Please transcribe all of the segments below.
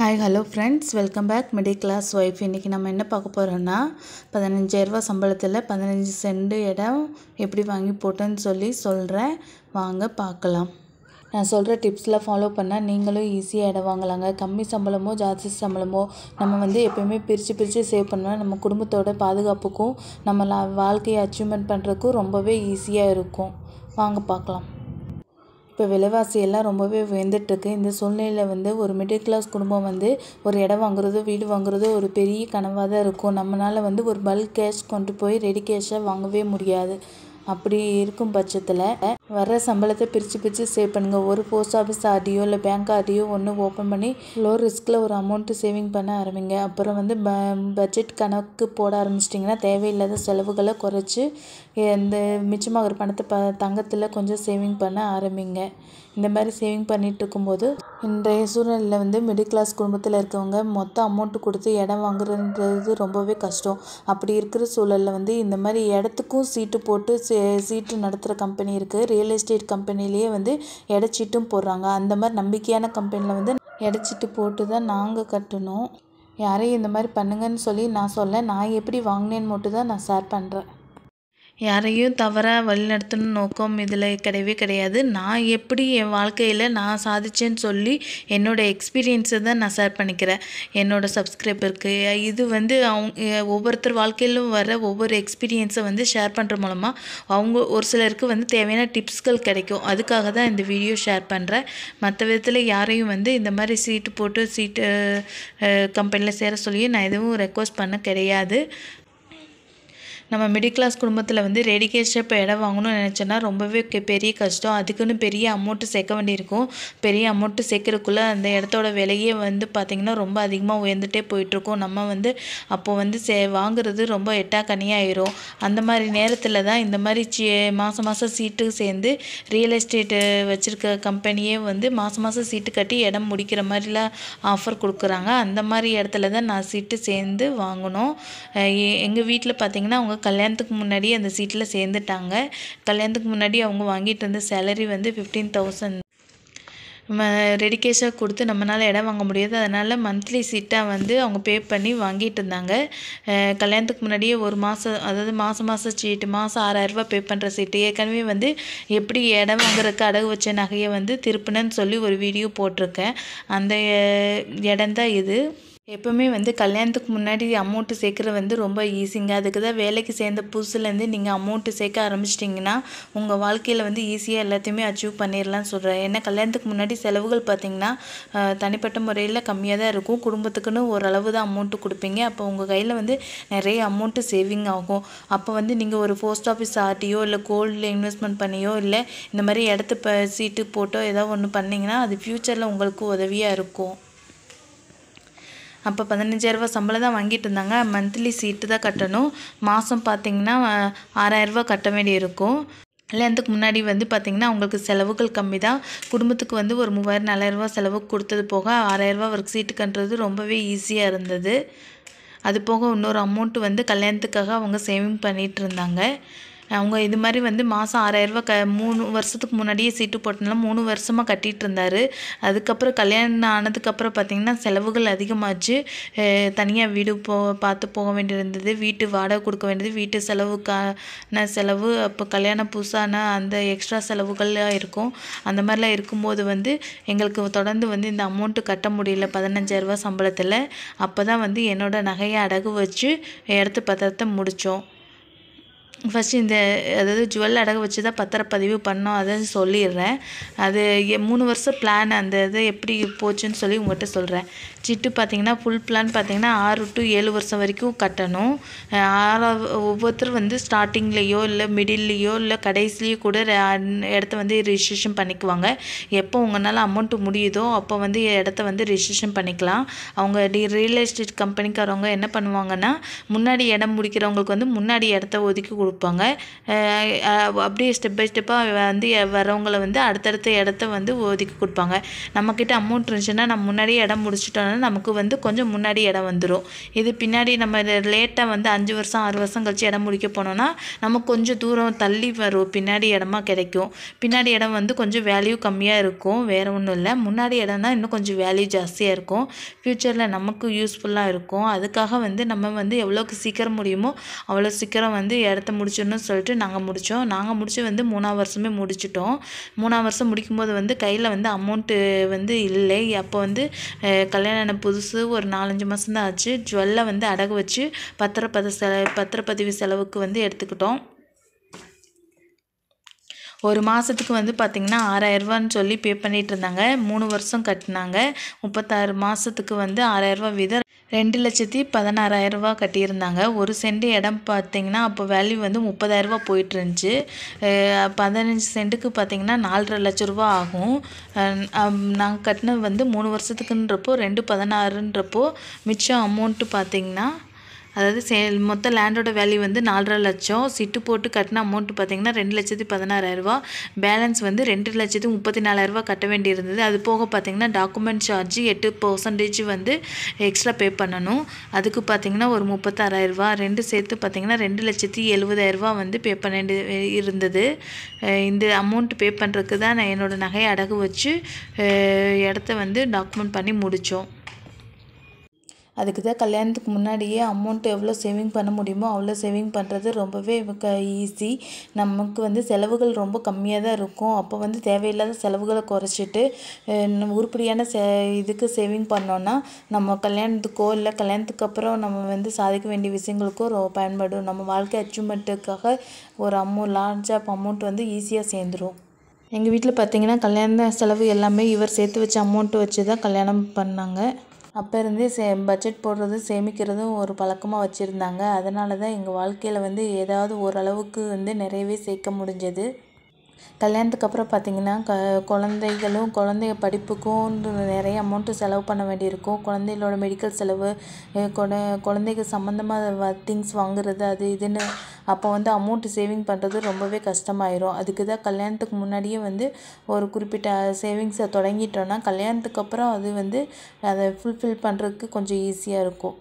hi hello friends welcome back middle class wife இன்றைக்கி நம்ம என்ன பார்க்க போகிறோன்னா பதினஞ்சாயிரரூபா சம்பளத்தில் பதினஞ்சு சென்ட் இடம் எப்படி வாங்கி போட்டேன்னு சொல்லி சொல்கிறேன் வாங்க பார்க்கலாம் நான் சொல்கிற டிப்ஸ்லாம் ஃபாலோ பண்ணால் நீங்களும் ஈஸியாக இடம் வாங்கலாங்க கம்மி சம்பளமோ ஜாஸ்தி சம்பளமோ நம்ம வந்து எப்போயுமே பிரித்து பிரித்து சேவ் பண்ணால் நம்ம குடும்பத்தோட பாதுகாப்புக்கும் நம்ம வாழ்க்கையை அச்சீவ்மெண்ட் பண்ணுறதுக்கும் ரொம்பவே ஈஸியாக இருக்கும் வாங்க பார்க்கலாம் இப்போ விலைவாசி எல்லாம் ரொம்பவே உயர்ந்துட்டுருக்கு இந்த சூழ்நிலையில் வந்து ஒரு மிடில் கிளாஸ் குடும்பம் வந்து ஒரு இடம் வாங்குறதோ வீடு வாங்குறதோ ஒரு பெரிய கனவாக தான் இருக்கும் நம்மளால் வந்து ஒரு பல்க் கேஷ் கொண்டு போய் ரெடி கேஷாக வாங்கவே முடியாது அப்படி இருக்கும் பட்சத்தில் வர சம்பளத்தை பிரித்து பிரித்து சேவ் பண்ணுங்கள் ஒரு போஸ்ட் ஆஃபீஸ் ஆடியோ இல்லை பேங்க் ஆடியோ ஒன்று ஓப்பன் பண்ணி லோ ரிஸ்கில் ஒரு அமௌண்ட்டு சேவிங் பண்ண ஆரம்பிங்க அப்புறம் வந்து ப பட்ஜெட் கணக்கு போட ஆரம்பிச்சிட்டிங்கன்னா தேவையில்லாத செலவுகளை குறைச்சி இந்த மிச்சமாகிற பணத்தை ப தங்கத்தில் கொஞ்சம் சேவிங் பண்ண ஆரம்பிங்க இந்த மாதிரி சேவிங் பண்ணிகிட்டு இருக்கும்போது இன்றைய சூழ்நிலையில் வந்து மிடில் கிளாஸ் குடும்பத்தில் இருக்கவங்க மொத்த அமௌண்ட்டு கொடுத்து இடம் வாங்குறதுன்றது ரொம்பவே கஷ்டம் அப்படி இருக்கிற சூழலில் வந்து இந்த மாதிரி இடத்துக்கும் சீட்டு போட்டு சீட்டு நடத்துகிற கம்பெனி இருக்குது ரியல் எஸ்டேட் கம்பெனிலேயே வந்து இடைச்சிட்டும் போடுறாங்க அந்த மாதிரி நம்பிக்கையான கம்பெனியில் வந்து இடைச்சிட்டு போட்டு தான் நாங்கள் கட்டணும் யாரையும் இந்த மாதிரி பண்ணுங்கன்னு சொல்லி நான் சொல்ல நான் எப்படி வாங்கினேன்னு மட்டும் தான் நான் ஷேர் பண்ணுறேன் யாரையும் தவறாக வழிநடத்தணும் நோக்கம் இதில் கிடையவே கிடையாது நான் எப்படி என் வாழ்க்கையில் நான் சாதித்தேன்னு சொல்லி என்னோடய எக்ஸ்பீரியன்ஸை தான் நான் ஷேர் பண்ணிக்கிறேன் என்னோடய சப்ஸ்கிரைபருக்கு இது வந்து அவங்க ஒவ்வொருத்தர் வாழ்க்கையிலும் வர ஒவ்வொரு எக்ஸ்பீரியன்ஸை வந்து ஷேர் பண்ணுற மூலமாக அவங்க ஒரு சிலருக்கு வந்து தேவையான டிப்ஸ்கள் கிடைக்கும் அதுக்காக தான் இந்த வீடியோ ஷேர் பண்ணுறேன் மற்ற விதத்தில் யாரையும் வந்து இந்த மாதிரி சீட்டு போட்டு சீட்டு கம்பெனியில் சேர சொல்லி நான் எதுவும் ரெக்வஸ்ட் பண்ண கிடையாது நம்ம மிடில் கிளாஸ் குடும்பத்தில் வந்து ரெடி கேஷாக இப்போ இடம் வாங்கணும்னு நினச்சோன்னா ரொம்பவே பெரிய கஷ்டம் அதுக்குன்னு பெரிய அமௌண்ட்டு சேர்க்க வேண்டியிருக்கும் பெரிய அமௌண்ட்டு சேர்க்கறக்குள்ளே அந்த இடத்தோட விலையே வந்து பார்த்திங்கன்னா ரொம்ப அதிகமாக உயர்ந்துகிட்டே போயிட்டுருக்கும் நம்ம வந்து அப்போது வந்து சே வாங்குறது ரொம்ப எட்டாக்கனியாயிரும் அந்த மாதிரி நேரத்தில் தான் இந்த மாதிரி மாதம் மாதம் சீட்டு சேர்ந்து ரியல் எஸ்டேட்டு வச்சுருக்க கம்பெனியே வந்து மாதம் மாதம் சீட்டு கட்டி இடம் முடிக்கிற மாதிரிலாம் ஆஃபர் கொடுக்குறாங்க அந்த மாதிரி இடத்துல தான் நான் சீட்டு சேர்ந்து வாங்கினோம் எங்கள் வீட்டில் பார்த்திங்கன்னா அவங்க கல்யாணத்துக்கு முன்னாடி அந்த சீட்டில் சேர்ந்துட்டாங்க கல்யாணத்துக்கு முன்னாடி அவங்க வாங்கிட்டு இருந்த சேலரி வந்து ஃபிஃப்டீன் தௌசண்ட் நம்ம ரெடி கேஷாக கொடுத்து நம்மளால் இடம் வாங்க முடியாது அதனால் மந்த்லி சீட்டாக வந்து அவங்க பே பண்ணி வாங்கிட்டு இருந்தாங்க கல்யாணத்துக்கு முன்னாடியே ஒரு மாதம் அதாவது மாதம் மாதம் சீட்டு மாதம் ஆறாயிரரூபா பே பண்ணுற சீட்டு ஏற்கனவே வந்து எப்படி இடம் வாங்குறதுக்கு அடகு வச்ச நகையை வந்து திருப்பினன்னு சொல்லி ஒரு வீடியோ போட்டிருக்கேன் அந்த இடம் தான் இது எப்போவுமே வந்து கல்யாணத்துக்கு முன்னாடி அமௌண்ட்டு சேர்க்குறது வந்து ரொம்ப ஈஸிங்க அதுக்கு தான் வேலைக்கு சேர்ந்த புதுசுலேருந்து நீங்கள் அமௌண்ட்டு சேர்க்க ஆரம்பிச்சிட்டிங்கன்னா உங்கள் வாழ்க்கையில் வந்து ஈஸியாக எல்லாத்தையுமே அச்சீவ் பண்ணிடலாம்னு சொல்கிறேன் ஏன்னா கல்யாணத்துக்கு முன்னாடி செலவுகள் பார்த்திங்கன்னா தனிப்பட்ட முறையில் கம்மியாக தான் இருக்கும் குடும்பத்துக்குன்னு ஓரளவு தான் அமௌண்ட்டு கொடுப்பீங்க அப்போ உங்கள் கையில் வந்து நிறைய அமௌண்ட்டு சேவிங் ஆகும் அப்போ வந்து நீங்கள் ஒரு போஸ்ட் ஆஃபீஸ் ஆட்டியோ இல்லை கோல்டில் இன்வெஸ்ட்மெண்ட் பண்ணியோ இல்லை இந்த மாதிரி இடத்து சீட்டு போட்டோ ஏதோ ஒன்று பண்ணிங்கன்னா அது ஃப்யூச்சரில் உங்களுக்கு உதவியாக இருக்கும் அப்போ பதினஞ்சாயிரரூபா சம்பளம் தான் வாங்கிட்டு இருந்தாங்க மந்த்லி சீட்டு தான் கட்டணும் மாதம் பார்த்திங்கன்னா ஆறாயிரரூபா கட்ட வேண்டியிருக்கும் கல்யாணத்துக்கு முன்னாடி வந்து பார்த்திங்கன்னா அவங்களுக்கு செலவுகள் கம்மி தான் குடும்பத்துக்கு வந்து ஒரு மூவாயிரம் நாலாயிரரூபா செலவுக்கு கொடுத்தது போக ஆறாயிரரூபா ஒர்க் சீட்டு கட்டுறது ரொம்பவே ஈஸியாக இருந்தது அது போக இன்னொரு அமௌண்ட்டு வந்து கல்யாணத்துக்காக அவங்க சேவிங் பண்ணிகிட்டு இருந்தாங்க அவங்க இது மாதிரி வந்து மாதம் ஆறாயிரரூவா க மூணு வருஷத்துக்கு முன்னாடியே சீட்டு போட்டனால மூணு வருஷமாக கட்டிகிட்டு இருந்தார் அதுக்கப்புறம் கல்யாணம் ஆனதுக்கப்புறம் பார்த்திங்கன்னா செலவுகள் அதிகமாச்சு தனியாக வீடு போ பார்த்து போக வேண்டியிருந்தது வீட்டு வாடகை கொடுக்க வேண்டியது வீட்டு செலவுக்கான செலவு அப்போ கல்யாணம் புதுசான அந்த எக்ஸ்ட்ரா செலவுகள்லாம் இருக்கும் அந்த மாதிரிலாம் இருக்கும்போது வந்து எங்களுக்கு தொடர்ந்து வந்து இந்த அமௌண்ட்டு கட்ட முடியல பதினஞ்சாயிரரூவா சம்பளத்தில் அப்போ தான் வந்து என்னோடய நகையை அடகு வச்சு எடுத்து பத்திரத்தை முடித்தோம் ஃபஸ்ட்டு இந்த அதாவது ஜுவல் அடகு வச்சு தான் பத்திரப்பதிவு பண்ணோம் அதை சொல்லிடுறேன் அது மூணு வருஷம் பிளான் அந்த இது எப்படி போச்சுன்னு சொல்லி உங்கள்கிட்ட சொல்கிறேன் சிட்டு பார்த்தீங்கன்னா ஃபுல் பிளான் பார்த்தீங்கன்னா ஆறு டு ஏழு வருஷம் வரைக்கும் கட்டணும் ஆறாவது ஒவ்வொருத்தரும் வந்து ஸ்டார்டிங்லேயோ இல்லை மிடில்லையோ இல்லை கடைசிலேயோ கூட இடத்த வந்து ரிஜிஸ்ட்ரேஷன் பண்ணிக்குவாங்க எப்போ உங்களால் அமௌண்ட்டு முடியுதோ அப்போ வந்து இடத்த வந்து ரிஜிஸ்ட்ரேஷன் பண்ணிக்கலாம் அவங்க டி ரியல் எஸ்டேட் கம்பெனிக்காரவங்க என்ன பண்ணுவாங்கன்னா முன்னாடி இடம் முடிக்கிறவங்களுக்கு வந்து முன்னாடி இடத்த ஒதுக்கி கொடு கொடுப்பாங்க அப்படியே ஸ்டெப் பை ஸ்டெப்பாக வந்து வரவங்களை வந்து அடுத்தடுத்த இடத்த வந்து ஒதுக்கி கொடுப்பாங்க நம்மக்கிட்ட அமௌண்ட் இருந்துச்சுன்னா நம்ம முன்னாடியே இடம் முடிச்சிட்டோன்னா நமக்கு வந்து கொஞ்சம் முன்னாடி இடம் வந்துடும் இது பின்னாடி நம்ம லேட்டாக வந்து அஞ்சு வருஷம் ஆறு வருஷம் கழிச்சு இடம் முடிக்க போனோம்னா நமக்கு கொஞ்சம் தூரம் தள்ளி வரும் பின்னாடி இடமா கிடைக்கும் பின்னாடி இடம் வந்து கொஞ்சம் வேல்யூ கம்மியாக இருக்கும் வேறு ஒன்றும் இல்லை முன்னாடி இடம்னா இன்னும் கொஞ்சம் வேல்யூ ஜாஸ்தியாக இருக்கும் ஃப்யூச்சரில் நமக்கு யூஸ்ஃபுல்லாக இருக்கும் அதுக்காக வந்து நம்ம வந்து எவ்வளோக்கு சீக்கிரம் முடியுமோ அவ்வளோ சீக்கிரம் வந்து இடத்த முடிச்சிடணும்னு சொல்லிட்டு நாங்கள் முடித்தோம் நாங்கள் முடித்து வந்து மூணாவது வருஷமே முடிச்சிட்டோம் மூணாவது வருஷம் முடிக்கும்போது வந்து கையில் வந்து அமௌண்ட்டு வந்து இல்லை அப்போ வந்து கல்யாணம் புதுசு ஒரு நாலஞ்சு மாதம் தான் ஆச்சு ஜுவல்லை வந்து அடகு வச்சு பத்திரப்பத செலவு பத்திரப்பதிவு செலவுக்கு வந்து எடுத்துக்கிட்டோம் ஒரு மாதத்துக்கு வந்து பார்த்திங்கன்னா ஆறாயிரரூவான்னு சொல்லி பே பண்ணிகிட்டு இருந்தாங்க மூணு வருஷம் கட்டினாங்க முப்பத்தாறு மாதத்துக்கு வந்து ஆறாயிரரூவா வீதம் ரெண்டு லட்சத்தி பதினாறாயிரரூவா கட்டியிருந்தாங்க ஒரு சென்ட் இடம் பார்த்திங்கன்னா அப்போ வேல்யூ வந்து முப்பதாயிரரூவா போயிட்டுருந்துச்சு பதினஞ்சு சென்ட்டுக்கு பார்த்திங்கன்னா நாலரை லட்ச ரூபா ஆகும் நாங்கள் கட்டினது வந்து மூணு வருஷத்துக்குன்றப்போ ரெண்டு பதினாறுன்றப்போ மிச்சம் அமௌண்ட்டு பார்த்திங்கன்னா அதாவது சே மொத்த லேண்டோட வேல்யூ வந்து நாலரை லட்சம் சிட்டு போட்டு கட்டின அமௌண்ட் பார்த்திங்கன்னா ரெண்டு லட்சத்து பதினாறாயிரரூவா பேலன்ஸ் வந்து ரெண்டு லட்சத்து முப்பத்தி நாலாயிரரூவா கட்ட வேண்டியிருந்தது அது போக பார்த்திங்கன்னா டாக்குமெண்ட் சார்ஜ் எட்டு பர்சன்டேஜ் வந்து எக்ஸ்ட்ரா பே பண்ணணும் அதுக்கு பார்த்திங்கன்னா ஒரு முப்பத்தாறாயிரரூவா ரெண்டு சேர்த்து பார்த்திங்கன்னா ரெண்டு லட்சத்தி எழுபதாயிரரூவா வந்து பே பண்ண இருந்தது இந்த அமௌண்ட் பே பண்ணுறதுக்கு தான் நான் என்னோடய நகையை அடகு வச்சு இடத்த வந்து டாக்குமெண்ட் பண்ணி முடித்தோம் அதுக்கு தான் கல்யாணத்துக்கு முன்னாடியே அமௌண்ட் எவ்வளோ சேவிங் பண்ண முடியுமோ அவ்வளோ சேவிங் பண்ணுறது ரொம்பவே க ஈஸி நமக்கு வந்து செலவுகள் ரொம்ப கம்மியாக தான் இருக்கும் அப்போ வந்து தேவையில்லாத செலவுகளை குறைச்சிட்டு உருப்படியான சே இதுக்கு சேவிங் பண்ணோன்னா நம்ம கல்யாணத்துக்கோ இல்லை கல்யாணத்துக்கு அப்புறம் நம்ம வந்து சாதிக்க வேண்டிய விஷயங்களுக்கோ ரொம்ப பயன்படும் நம்ம வாழ்க்கை அச்சீவ்மெண்ட்டுக்காக ஒரு அமௌண்ட் ஆப் அமௌண்ட் வந்து ஈஸியாக சேர்ந்துடும் எங்கள் வீட்டில் பார்த்தீங்கன்னா கல்யாண செலவு எல்லாமே இவர் சேர்த்து வச்ச அமௌண்ட்டு வச்சு தான் கல்யாணம் பண்ணாங்க அப்போ இருந்தே சே பட்ஜெட் போடுறது சேமிக்கிறதும் ஒரு பழக்கமாக வச்சுருந்தாங்க அதனால தான் எங்கள் வாழ்க்கையில் வந்து ஏதாவது ஓரளவுக்கு வந்து நிறையவே சேர்க்க முடிஞ்சது கல்யாணத்துக்கு அப்புறம் பார்த்திங்கன்னா க குழந்தைகளும் குழந்தைய படிப்புக்கும் நிறைய அமௌண்ட்டு செலவு பண்ண வேண்டியிருக்கும் குழந்தைகளோட மெடிக்கல் செலவு கொட குழந்தைக்கு சம்மந்தமாக திங்ஸ் வாங்குறது அது இதுன்னு அப்போ வந்து அமௌண்ட்டு சேவிங் பண்ணுறது ரொம்பவே கஷ்டமாயிரும் அதுக்கு தான் கல்யாணத்துக்கு முன்னாடியே வந்து ஒரு குறிப்பிட்ட சேவிங்ஸை தொடங்கிட்டோன்னா கல்யாணத்துக்கு அப்புறம் அது வந்து அதை ஃபுல்ஃபில் பண்ணுறதுக்கு கொஞ்சம் ஈஸியாக இருக்கும்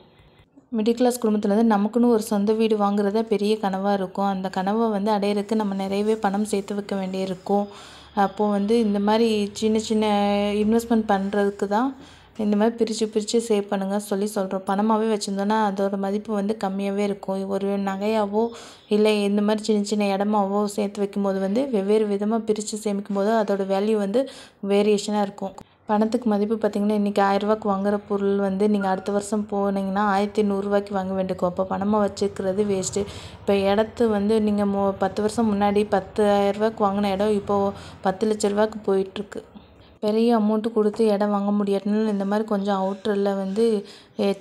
மிடில் கிளாஸ் குடும்பத்துலேருந்து நமக்குன்னு ஒரு சொந்த வீடு வாங்குறத பெரிய கனவாக இருக்கும் அந்த கனவை வந்து அடையிறதுக்கு நம்ம நிறையவே பணம் சேர்த்து வைக்க வேண்டியிருக்கும் அப்போது வந்து இந்த மாதிரி சின்ன சின்ன இன்வெஸ்ட்மெண்ட் பண்ணுறதுக்கு தான் இந்த மாதிரி பிரித்து பிரித்து சேவ் பண்ணுங்கள் சொல்லி சொல்கிறோம் பணமாகவே வச்சுருந்தோன்னா அதோட மதிப்பு வந்து கம்மியாகவே இருக்கும் ஒரு நகையாவோ இல்லை இந்த மாதிரி சின்ன சின்ன இடமாவோ சேர்த்து வைக்கும்போது வந்து வெவ்வேறு விதமாக பிரித்து சேமிக்கும் போது அதோடய வேல்யூ வந்து வேரியேஷனாக இருக்கும் பணத்துக்கு மதிப்பு பார்த்திங்கன்னா இன்றைக்கி ஆயிரரூவாக்கு வாங்குகிற பொருள் வந்து நீங்கள் அடுத்த வருஷம் போனீங்கன்னா ஆயிரத்தி நூறுரூவாய்க்கு வாங்க வேண்டியிருக்கும் அப்போ பணமாக வச்சுருக்கிறது வேஸ்ட்டு இப்போ இடத்து வந்து நீங்கள் மோ பத்து வருஷம் முன்னாடி பத்தாயிரரூவாக்கு வாங்கின இடம் இப்போது பத்து லட்ச ரூபாய்க்கு போயிட்டுருக்கு பெரிய அமௌண்ட்டு கொடுத்து இடம் வாங்க முடியாதுனால இந்த மாதிரி கொஞ்சம் அவுட்டரில் வந்து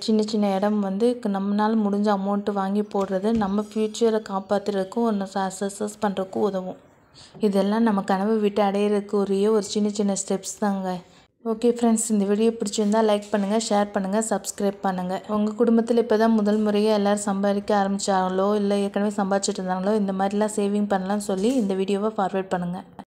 சின்ன சின்ன இடம் வந்து நம்மளால் முடிஞ்ச அமௌண்ட்டு வாங்கி போடுறது நம்ம ஃப்யூச்சரை காப்பாற்றுறதுக்கும் ஒன்று சக்ஸஸ் பண்ணுறதுக்கும் உதவும் இதெல்லாம் நம்ம கனவை விட்டு அடையிறதுக்கு ஒரே ஒரு சின்ன சின்ன ஸ்டெப்ஸ் தாங்க ஓகே ஃப்ரெண்ட்ஸ் இந்த வீடியோ பிடிச்சிருந்தால் லைக் பண்ணுங்கள் ஷேர் பண்ணுங்கள் சப்ஸ்கிரைப் பண்ணுங்கள் உங்கள் குடும்பத்தில் இப்போ தான் முதல் முறையாக எல்லோரும் சம்பாதிக்க ஆரம்பித்தாங்களோ இல்லை ஏற்கனவே சம்பாதிச்சிட்டு இருந்தாங்களோ இந்த மாதிரிலாம் சேவிங் பண்ணலாம்னு சொல்லி இந்த வீடியோவை ஃபார்வேர்ட் பண்ணுங்கள்